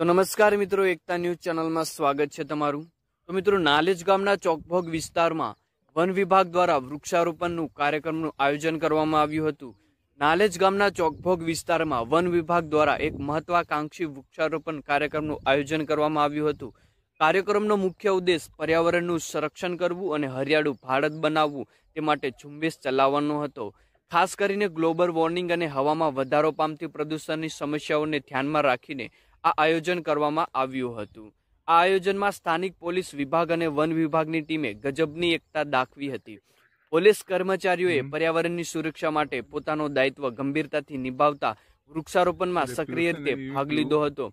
તો નમસ્કાર મિત્રો એકતા ન્યૂઝ ચેનલમાં સ્વાગત છે તમારું તો મિત્રો નાલેજ ગામના ચોકભોગ વિસ્તારમાં વન વિભાગ દ્વારા વૃક્ષારોપણનું કાર્યક્રમનું આયોજન કરવામાં આવ્યું હતું નાલેજ ગામના ચોકભોગ વિસ્તારમાં વન વિભાગ દ્વારા એક મહત્વાકાંક્ષી વૃક્ષારોપણ કાર્યક્રમનું આયોજન કરવામાં આવ્યું હતું કાર્યક્રમનો મુખ્ય ઉદ્દેશ પર્યાવરણનું સંરક્ષણ કરવું અને હરિયાળું ભારત બનાવવું તે માટે ઝુંબેશ ચલાવવાનો હતો ખાસ કરીને ગ્લોબલ વોર્મિંગ અને હવામાં વધારો પામતી પ્રદૂષણની સમસ્યાઓને ધ્યાનમાં રાખીને આ આયોજન કરવામાં આવ્યું હતું આ આયોજનમાં સ્થાનિક પોલીસ વિભાગ અને વન વિભાગની ટીમે ગજબની એકતા દાખવી હતી પોલીસ કર્મચારીઓએ પર્યાવરણની સુરક્ષા માટે પોતાનો દાયિત્વ ગંભીરતાથી નિભાવતા વૃક્ષારોપણમાં સક્રિય રીતે ભાગ લીધો હતો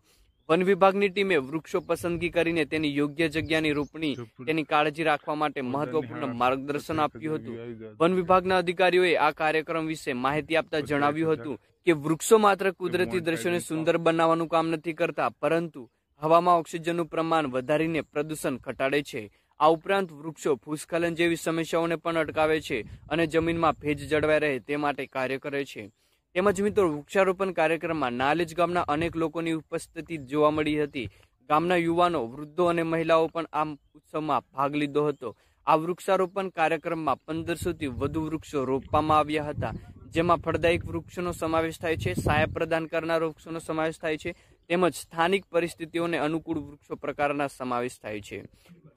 વન વિભાગની ટીમે વૃક્ષો પસંદગી કરીને તેની યોગ્ય જગ્યાની રોપણી તેની કાળજી રાખવા માટે મહત્વપૂર્ણ માર્ગદર્શન આપ્યું હતું વન વિભાગના અધિકારીઓએ આ કાર્યક્રમ વિશે માહિતી આપતા જણાવ્યું હતું કે વૃક્ષો માત્ર કુદરતી દ્રશ્યોને સુંદર બનાવવાનું કામ નથી કરતા પરંતુ હવામાં ઓક્સિજનનું પ્રમાણ વધારીને પ્રદૂષણ ઘટાડે છે આ ઉપરાંત વૃક્ષો ભૂસ્ખલન જેવી સમસ્યાઓને પણ અટકાવે છે અને જમીનમાં ભેજ જળવાઈ રહે તે માટે કાર્ય કરે છે તેમજ મિત્રો વૃક્ષારોપણ કાર્યક્રમમાં નાલેજ ગામના અનેક લોકોની ઉપસ્થિતિ જોવા મળી હતી ગામના યુવાનો વૃદ્ધો અને મહિલાઓ પણ આ ઉત્સવમાં ભાગ લીધો હતો આ વૃક્ષારોપણ કાર્યક્રમમાં પંદરસોથી વધુ વૃક્ષો રોપવામાં આવ્યા હતા જેમાં ફળદાયક વૃક્ષોનો સમાવેશ થાય છે સાયા પ્રદાન કરનાર વૃક્ષોનો સમાવેશ થાય છે તેમજ સ્થાનિક પરિસ્થિતિઓને અનુકૂળ વૃક્ષો પ્રકારના સમાવેશ થાય છે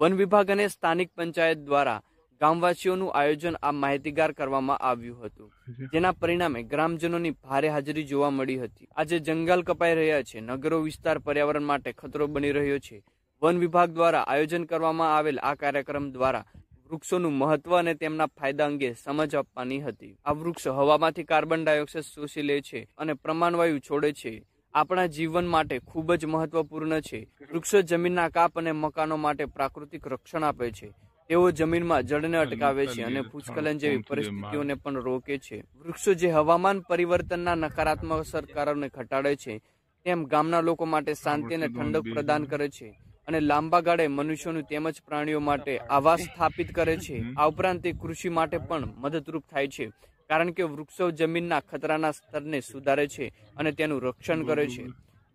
વન વિભાગ અને સ્થાનિક પંચાયત દ્વારા ગામવાસીઓનું આયોજન આ માહિતીગાર કરવામાં આવ્યું હતું જેના પરિણામે ગ્રામજનોની ભારે હાજરી જોવા મળી હતી આજે જંગલ કપાઈ રહ્યા છે નગરો વિસ્તાર પર્યાવરણ માટે ખતરો બની રહ્યો છે વન વિભાગ દ્વારા આયોજન કરવામાં આવેલ આ કાર્યક્રમ દ્વારા વૃક્ષોનું મહત્વ અને તેમના ફાયદા અંગે સમજ આપવાની હતી આ વૃક્ષ હવામાંથી કાર્બન ડાયોક્સાઇડ શોષી લે છે અને પ્રમાણવાયુ છોડે છે આપણા જીવન માટે ખૂબ જ મહત્વપૂર્ણ છે વૃક્ષો જમીનના કાપ અને મકાનો માટે પ્રાકૃતિક રક્ષણ આપે છે તેઓ જમીનમાં જળને અટકાવે છે અને ભૂસ્ખલન જેવી પરિસ્થિતિઓને પણ રોકે છે વૃક્ષો જે હવામાન પરિવર્તનના નકારાત્મક અસરકારોને ઘટાડે છે તેમ ગામના લોકો માટે શાંતિ અને ઠંડક પ્રદાન કરે છે અને લાંબા ગાળે મનુષ્યોનું તેમજ પ્રાણીઓ માટે આવાસ સ્થાપિત કરે છે આ ઉપરાંત તે કૃષિ માટે પણ મદદરૂપ થાય છે કારણ કે વૃક્ષો જમીનના ખતરાના સ્તરને સુધારે છે અને તેનું રક્ષણ કરે છે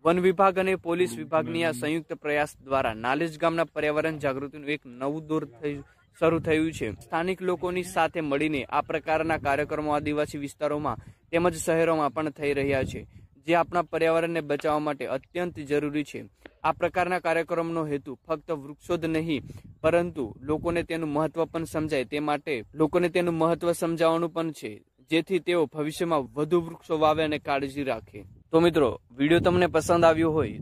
વન વિભાગ અને પોલીસ વિભાગની આ સંયુક્ત પ્રયાસ દ્વારા નાલેજ ગામના પર્યાવરણ જાગૃતિનું એક નવું દોર થયું શરૂ થયું છે સ્થાનિક લોકોની સાથે મળીને આ પ્રકારના કાર્યક્રમો આદિવાસી વિસ્તારોમાં તેમજ શહેરોમાં પણ થઈ રહ્યા છે જે આપણા પર્યાવરણને બચાવવા માટે અત્યંત જરૂરી છે આ પ્રકારના કાર્યક્રમનો હેતુ ફક્ત વૃક્ષો જ નહીં પરંતુ લોકોને તેનું મહત્વ પણ સમજાય તે માટે લોકોને તેનું મહત્વ સમજાવવાનું પણ છે જેથી તેઓ ભવિષ્યમાં વધુ વૃક્ષો વાવે અને કાળજી રાખે તો મિત્રો વિડીયો તમને પસંદ આવ્યો હોય